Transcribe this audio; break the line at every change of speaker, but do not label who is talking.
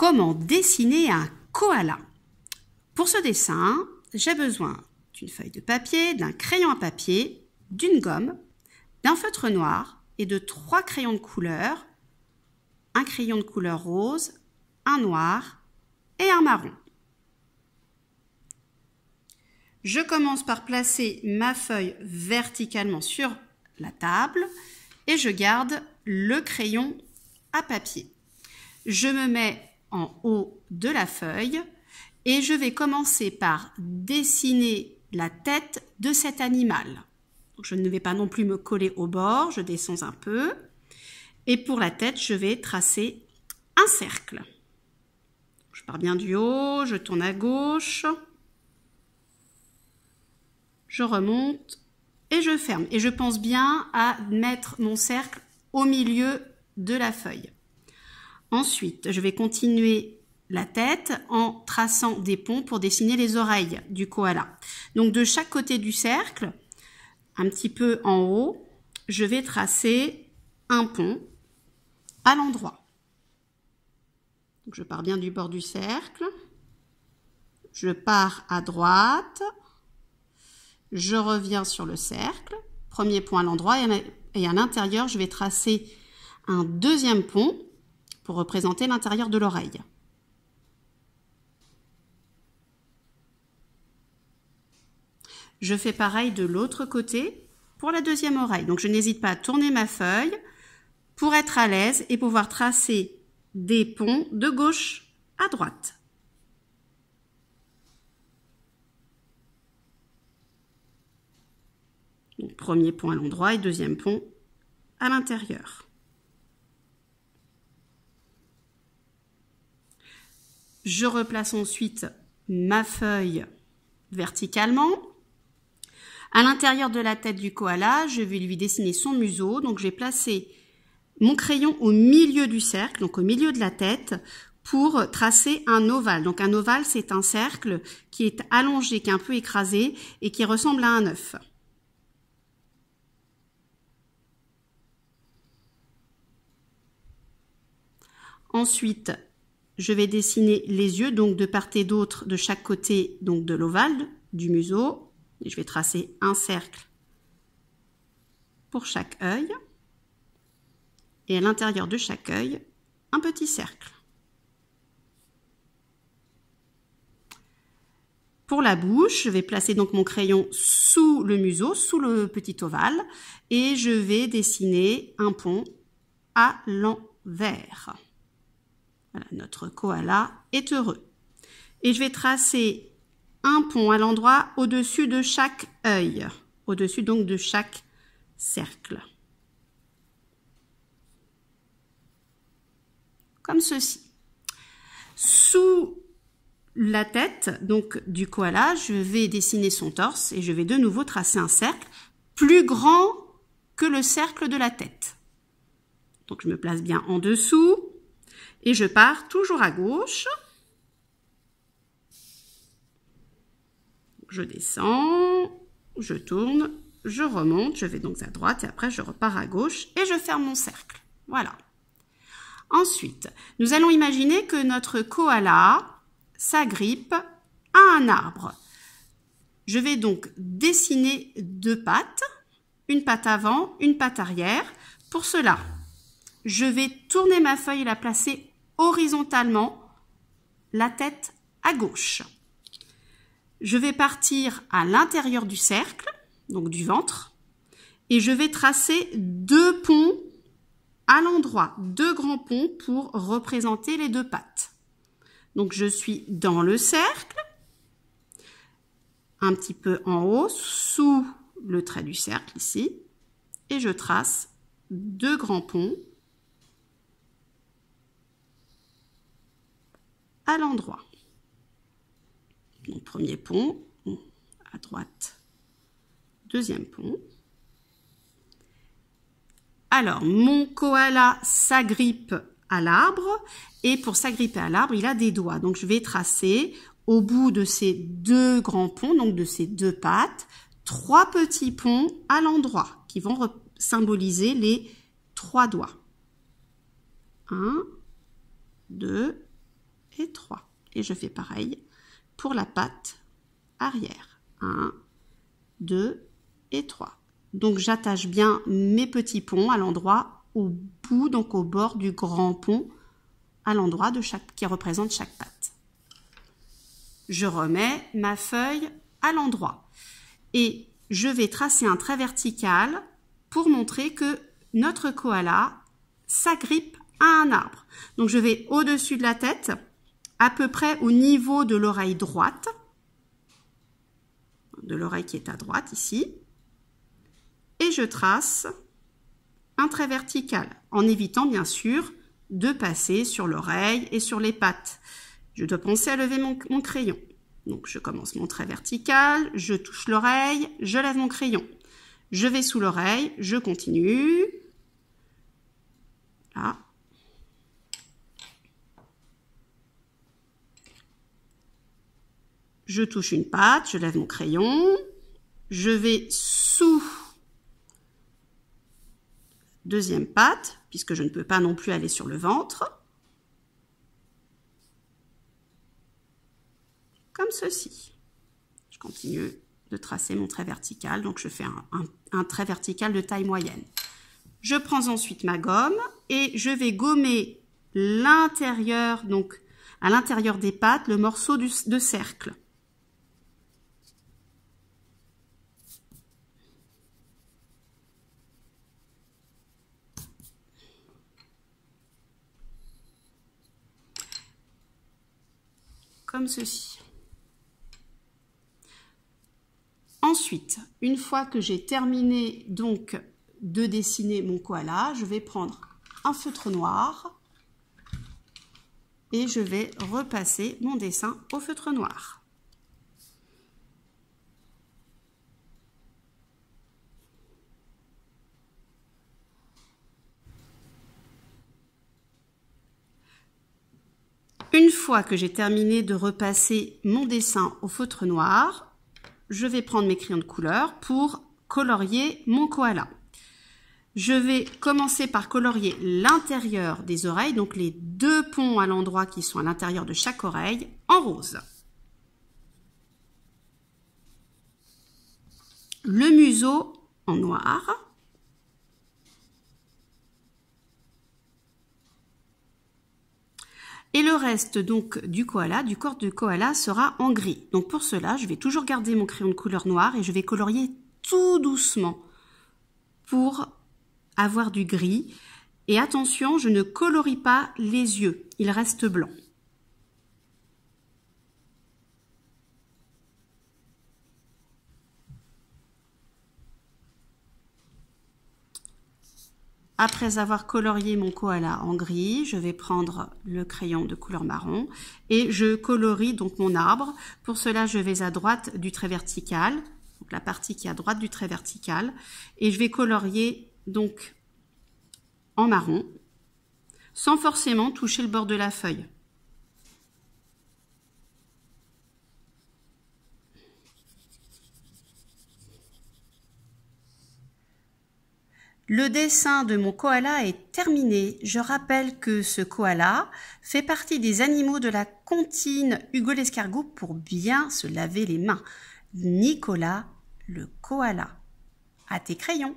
comment dessiner un koala. Pour ce dessin, j'ai besoin d'une feuille de papier, d'un crayon à papier, d'une gomme, d'un feutre noir et de trois crayons de couleur, un crayon de couleur rose, un noir et un marron. Je commence par placer ma feuille verticalement sur la table et je garde le crayon à papier. Je me mets en haut de la feuille et je vais commencer par dessiner la tête de cet animal. Je ne vais pas non plus me coller au bord, je descends un peu. Et pour la tête, je vais tracer un cercle. Je pars bien du haut, je tourne à gauche. Je remonte et je ferme. Et je pense bien à mettre mon cercle au milieu de la feuille. Ensuite, je vais continuer la tête en traçant des ponts pour dessiner les oreilles du koala. Donc de chaque côté du cercle, un petit peu en haut, je vais tracer un pont à l'endroit. Je pars bien du bord du cercle. Je pars à droite. Je reviens sur le cercle. Premier pont à l'endroit. Et à l'intérieur, je vais tracer un deuxième pont représenter l'intérieur de l'oreille. Je fais pareil de l'autre côté pour la deuxième oreille. Donc je n'hésite pas à tourner ma feuille pour être à l'aise et pouvoir tracer des ponts de gauche à droite. premier pont à l'endroit et deuxième pont à l'intérieur. Je replace ensuite ma feuille verticalement. À l'intérieur de la tête du koala, je vais lui dessiner son museau. Donc, j'ai placé mon crayon au milieu du cercle, donc au milieu de la tête, pour tracer un ovale. Donc, un ovale, c'est un cercle qui est allongé, qui est un peu écrasé et qui ressemble à un œuf. Ensuite, je vais dessiner les yeux, donc de part et d'autre, de chaque côté donc de l'ovale, du museau. Et je vais tracer un cercle pour chaque œil. Et à l'intérieur de chaque œil, un petit cercle. Pour la bouche, je vais placer donc mon crayon sous le museau, sous le petit ovale, et je vais dessiner un pont à l'envers. Voilà, notre koala est heureux. Et je vais tracer un pont à l'endroit au-dessus de chaque œil, au-dessus donc de chaque cercle. Comme ceci. Sous la tête donc du koala, je vais dessiner son torse et je vais de nouveau tracer un cercle plus grand que le cercle de la tête. Donc je me place bien en dessous et je pars toujours à gauche. Je descends, je tourne, je remonte, je vais donc à droite et après je repars à gauche et je ferme mon cercle. Voilà. Ensuite, nous allons imaginer que notre koala s'agrippe à un arbre. Je vais donc dessiner deux pattes, une patte avant, une patte arrière. Pour cela, je vais tourner ma feuille et la placer horizontalement la tête à gauche. Je vais partir à l'intérieur du cercle, donc du ventre, et je vais tracer deux ponts à l'endroit, deux grands ponts pour représenter les deux pattes. Donc je suis dans le cercle, un petit peu en haut, sous le trait du cercle ici, et je trace deux grands ponts l'endroit. Mon premier pont, à droite, deuxième pont. Alors, mon koala s'agrippe à l'arbre et pour s'agripper à l'arbre, il a des doigts. Donc, je vais tracer au bout de ces deux grands ponts, donc de ces deux pattes, trois petits ponts à l'endroit qui vont symboliser les trois doigts. Un, deux, et 3. Et je fais pareil pour la patte arrière. 1, 2 et 3. Donc j'attache bien mes petits ponts à l'endroit au bout, donc au bord du grand pont, à l'endroit de chaque, qui représente chaque patte. Je remets ma feuille à l'endroit. Et je vais tracer un trait vertical pour montrer que notre koala s'agrippe à un arbre. Donc je vais au-dessus de la tête à peu près au niveau de l'oreille droite, de l'oreille qui est à droite ici, et je trace un trait vertical, en évitant bien sûr de passer sur l'oreille et sur les pattes. Je dois penser à lever mon, crayon. Donc je commence mon trait vertical, je touche l'oreille, je lève mon crayon. Je vais sous l'oreille, je continue. je touche une patte, je lève mon crayon, je vais sous deuxième patte, puisque je ne peux pas non plus aller sur le ventre, comme ceci. Je continue de tracer mon trait vertical, donc je fais un, trait vertical de taille moyenne. Je prends ensuite ma gomme et je vais gommer l'intérieur, donc à l'intérieur des pattes, le morceau de cercle. comme ceci. Ensuite, une fois que j'ai terminé donc de dessiner mon koala, je vais prendre un feutre noir et je vais repasser mon dessin au feutre noir. une fois que j'ai terminé de repasser mon dessin au feutre noir, je vais prendre mes crayons de couleur pour colorier mon koala. Je vais commencer par colorier l'intérieur des oreilles, donc les deux ponts à l'endroit qui sont à l'intérieur de chaque oreille, en rose. Le museau en noir. Et le reste donc du koala, du corps de koala sera en gris. Donc pour cela, je vais toujours garder mon crayon de couleur noire et je vais colorier tout doucement pour avoir du gris. Et attention, je ne colorie pas les yeux, ils restent blancs. Après avoir colorié mon koala en gris, je vais prendre le crayon de couleur marron et je colorie donc mon arbre. Pour cela, je vais à droite du trait vertical, donc la partie qui est à droite du trait vertical, et je vais colorier donc en marron sans forcément toucher le bord de la feuille. Le dessin de mon koala est terminé. Je rappelle que ce koala fait partie des animaux de la comptine Hugo l'escargot pour bien se laver les mains. Nicolas le koala. À tes crayons.